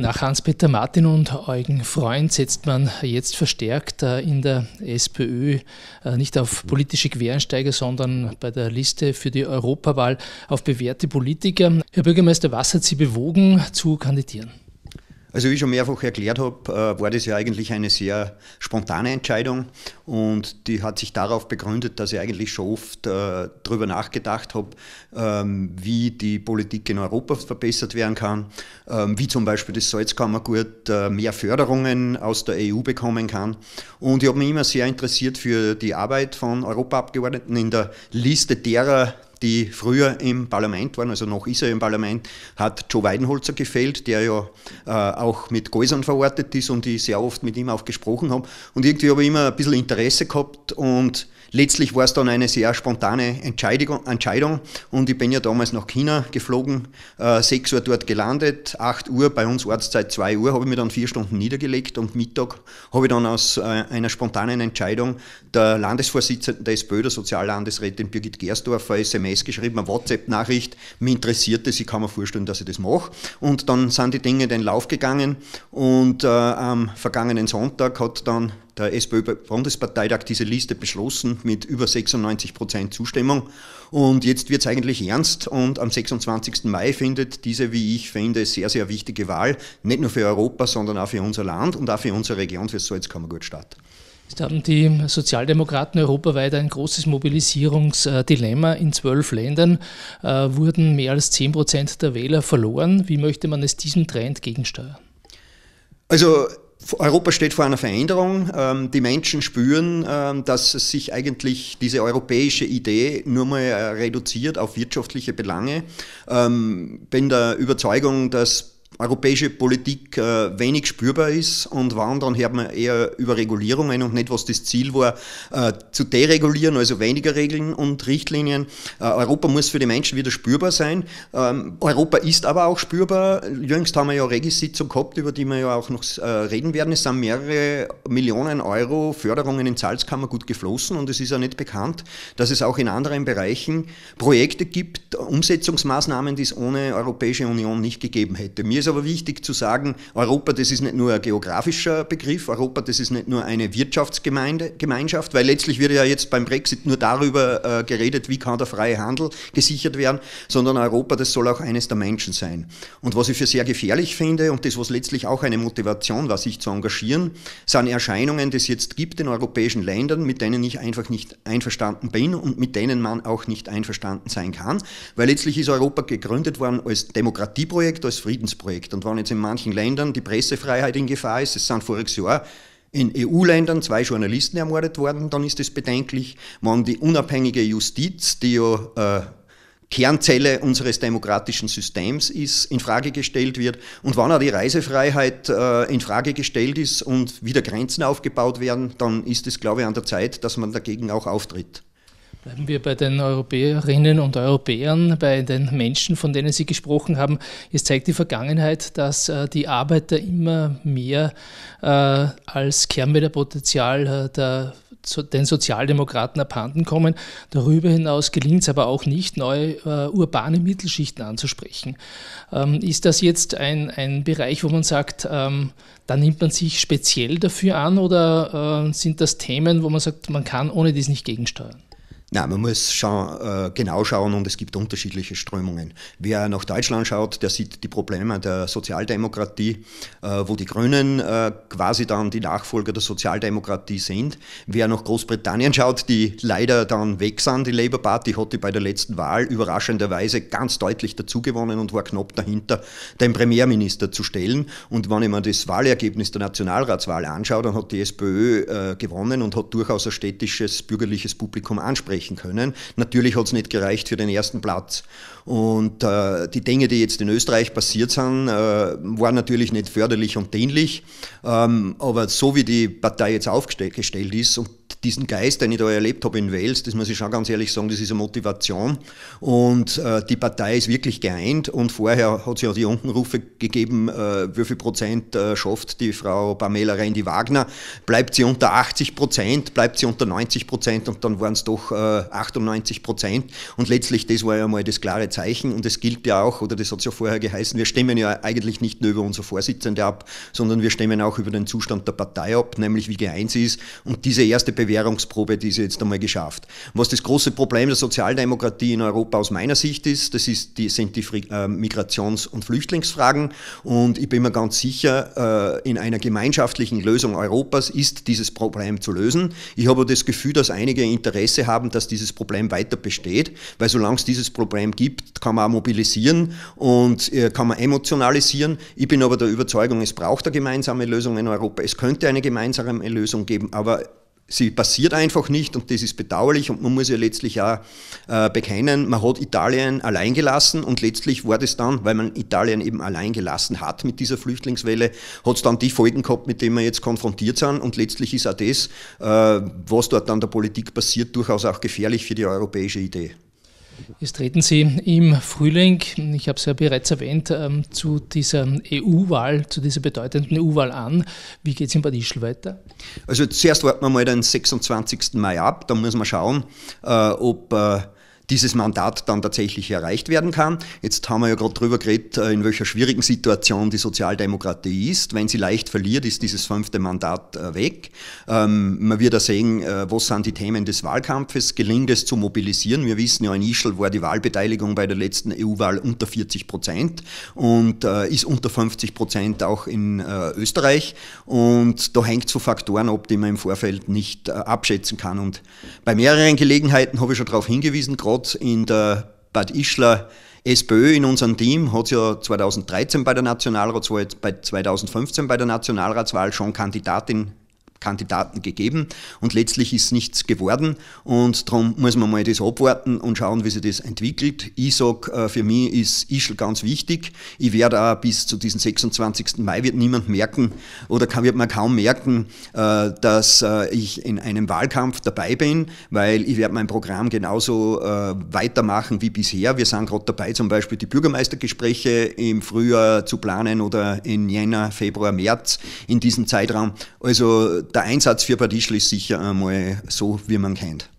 Nach Hans-Peter Martin und Eugen Freund setzt man jetzt verstärkt äh, in der SPÖ äh, nicht auf politische Quereinsteiger, sondern bei der Liste für die Europawahl auf bewährte Politiker. Herr Bürgermeister, was hat Sie bewogen zu kandidieren? Also wie ich schon mehrfach erklärt habe, äh, war das ja eigentlich eine sehr spontane Entscheidung und die hat sich darauf begründet, dass ich eigentlich schon oft äh, darüber nachgedacht habe, ähm, wie die Politik in Europa verbessert werden kann, ähm, wie zum Beispiel das Salzkammergut äh, mehr Förderungen aus der EU bekommen kann. Und ich habe mich immer sehr interessiert für die Arbeit von Europaabgeordneten in der Liste derer, die früher im Parlament waren, also noch ist er im Parlament, hat Joe Weidenholzer gefällt, der ja äh, auch mit Gäusern verortet ist und ich sehr oft mit ihm auch gesprochen habe. Und irgendwie habe ich immer ein bisschen Interesse gehabt und letztlich war es dann eine sehr spontane Entscheidung, Entscheidung und ich bin ja damals nach China geflogen, äh, 6 Uhr dort gelandet, 8 Uhr, bei uns Ortszeit 2 Uhr, habe ich mir dann vier Stunden niedergelegt und Mittag habe ich dann aus äh, einer spontanen Entscheidung der Landesvorsitzenden des Böder Soziallandesrätin Birgit Gersdorfer SMS SMS geschrieben, eine WhatsApp-Nachricht, mich interessiert das, ich kann mir vorstellen, dass ich das mache. Und dann sind die Dinge in den Lauf gegangen und äh, am vergangenen Sonntag hat dann der SPÖ-Bundesparteitag diese Liste beschlossen mit über 96 Prozent Zustimmung. Und jetzt wird es eigentlich ernst und am 26. Mai findet diese, wie ich finde, sehr, sehr wichtige Wahl, nicht nur für Europa, sondern auch für unser Land und auch für unsere Region, für Salzkammergut statt. Jetzt haben die Sozialdemokraten europaweit ein großes Mobilisierungsdilemma. In zwölf Ländern äh, wurden mehr als zehn Prozent der Wähler verloren. Wie möchte man es diesem Trend gegensteuern? Also Europa steht vor einer Veränderung. Ähm, die Menschen spüren, ähm, dass sich eigentlich diese europäische Idee nur mal äh, reduziert auf wirtschaftliche Belange. Ähm, bin der Überzeugung, dass europäische Politik äh, wenig spürbar ist und wann, dann hört man eher über Regulierungen und nicht, was das Ziel war, äh, zu deregulieren, also weniger Regeln und Richtlinien. Äh, Europa muss für die Menschen wieder spürbar sein. Ähm, Europa ist aber auch spürbar. Jüngst haben wir ja Regisitzung gehabt, über die wir ja auch noch äh, reden werden. Es sind mehrere Millionen Euro Förderungen in Salzkammer gut geflossen und es ist ja nicht bekannt, dass es auch in anderen Bereichen Projekte gibt, Umsetzungsmaßnahmen, die es ohne Europäische Union nicht gegeben hätte. Mir ist aber wichtig zu sagen, Europa, das ist nicht nur ein geografischer Begriff, Europa, das ist nicht nur eine Wirtschaftsgemeinschaft, weil letztlich wird ja jetzt beim Brexit nur darüber äh, geredet, wie kann der freie Handel gesichert werden, sondern Europa, das soll auch eines der Menschen sein. Und was ich für sehr gefährlich finde und das, was letztlich auch eine Motivation war, sich zu engagieren, sind Erscheinungen, die es jetzt gibt in europäischen Ländern, mit denen ich einfach nicht einverstanden bin und mit denen man auch nicht einverstanden sein kann, weil letztlich ist Europa gegründet worden als Demokratieprojekt, als Friedensprojekt. Projekt. Und wenn jetzt in manchen Ländern die Pressefreiheit in Gefahr ist, es sind voriges Jahr in EU-Ländern zwei Journalisten ermordet worden, dann ist es bedenklich. Wenn die unabhängige Justiz, die ja äh, Kernzelle unseres demokratischen Systems ist, in Frage gestellt wird und wenn auch die Reisefreiheit äh, in Frage gestellt ist und wieder Grenzen aufgebaut werden, dann ist es, glaube ich, an der Zeit, dass man dagegen auch auftritt. Bleiben wir bei den Europäerinnen und Europäern, bei den Menschen, von denen Sie gesprochen haben. Es zeigt die Vergangenheit, dass äh, die Arbeiter immer mehr äh, als Kernmeterpotenzial äh, der den Sozialdemokraten abhanden kommen. Darüber hinaus gelingt es aber auch nicht, neue äh, urbane Mittelschichten anzusprechen. Ähm, ist das jetzt ein, ein Bereich, wo man sagt, ähm, da nimmt man sich speziell dafür an oder äh, sind das Themen, wo man sagt, man kann ohne dies nicht gegensteuern? Nein, man muss scha äh, genau schauen und es gibt unterschiedliche Strömungen. Wer nach Deutschland schaut, der sieht die Probleme der Sozialdemokratie, äh, wo die Grünen äh, quasi dann die Nachfolger der Sozialdemokratie sind. Wer nach Großbritannien schaut, die leider dann weg sind, die Labour Party hat die bei der letzten Wahl überraschenderweise ganz deutlich dazugewonnen und war knapp dahinter, den Premierminister zu stellen. Und wenn ich mir das Wahlergebnis der Nationalratswahl anschaue, dann hat die SPÖ äh, gewonnen und hat durchaus ein städtisches bürgerliches Publikum ansprechen erreichen können. Natürlich hat es nicht gereicht für den ersten Platz. Und äh, die Dinge, die jetzt in Österreich passiert sind, äh, waren natürlich nicht förderlich und dienlich. Ähm, aber so wie die Partei jetzt aufgestellt ist und diesen Geist, den ich da erlebt habe in Wales, das muss ich schon ganz ehrlich sagen, das ist eine Motivation. Und äh, die Partei ist wirklich geeint und vorher hat es ja die Unkenrufe gegeben, äh, wie viel Prozent äh, schafft die Frau Pamela Rendi-Wagner. Bleibt sie unter 80 Prozent, bleibt sie unter 90 Prozent und dann waren es doch 98 äh, Prozent. Und letztlich, das war ja mal das klare Zeichen und es gilt ja auch, oder das hat es ja vorher geheißen, wir stimmen ja eigentlich nicht nur über unsere Vorsitzende ab, sondern wir stimmen auch über den Zustand der Partei ab, nämlich wie geeint sie ist. Und diese erste Bewährungsprobe sie jetzt einmal geschafft. Was das große Problem der Sozialdemokratie in Europa aus meiner Sicht ist, das ist die, sind die äh, Migrations- und Flüchtlingsfragen. Und ich bin mir ganz sicher, äh, in einer gemeinschaftlichen Lösung Europas ist dieses Problem zu lösen. Ich habe das Gefühl, dass einige Interesse haben, dass dieses Problem weiter besteht, weil solange es dieses Problem gibt, kann man auch mobilisieren und äh, kann man emotionalisieren. Ich bin aber der Überzeugung, es braucht eine gemeinsame Lösung in Europa. Es könnte eine gemeinsame Lösung geben, aber sie passiert einfach nicht und das ist bedauerlich und man muss ja letztlich auch äh, bekennen, man hat Italien allein gelassen und letztlich war das dann, weil man Italien eben allein gelassen hat mit dieser Flüchtlingswelle, hat es dann die Folgen gehabt, mit denen wir jetzt konfrontiert sind und letztlich ist auch das, äh, was dort an der Politik passiert, durchaus auch gefährlich für die europäische Idee. Jetzt treten Sie im Frühling, ich habe es ja bereits erwähnt, ähm, zu dieser EU-Wahl, zu dieser bedeutenden EU-Wahl an. Wie geht es in Bad Ischl weiter? Also zuerst warten wir mal den 26. Mai ab, da muss man schauen, äh, ob äh, dieses Mandat dann tatsächlich erreicht werden kann. Jetzt haben wir ja gerade drüber geredet, äh, in welcher schwierigen Situation die Sozialdemokratie ist. Wenn sie leicht verliert, ist dieses fünfte Mandat äh, weg. Ähm, man wird ja sehen, äh, was sind die Themen des Wahlkampfes, gelingt es zu mobilisieren. Wir wissen ja, in Ischl war die Wahlbeteiligung bei der letzten EU-Wahl unter 40 Prozent und ist unter 50 Prozent auch in Österreich. Und da hängt es so Faktoren ab, die man im Vorfeld nicht abschätzen kann. Und bei mehreren Gelegenheiten habe ich schon darauf hingewiesen, gerade hat in der Bad Ischler SPÖ in unserem Team hat ja 2013 bei der Nationalratswahl, bei 2015 bei der Nationalratswahl schon Kandidatin Kandidaten gegeben und letztlich ist nichts geworden und darum muss man mal das abwarten und schauen, wie sich das entwickelt. Ich sage, äh, für mich ist Ischl ganz wichtig. Ich werde auch bis zu diesem 26. Mai wird niemand merken oder kann, wird man kaum merken, äh, dass äh, ich in einem Wahlkampf dabei bin, weil ich werde mein Programm genauso weitermachen wie bisher. Wir sind gerade dabei, zum Beispiel die Bürgermeistergespräche im Frühjahr zu planen oder in Jänner, Februar, März in diesem Zeitraum. Also der Einsatz für Badischl ist sicher einmal so, wie man kennt.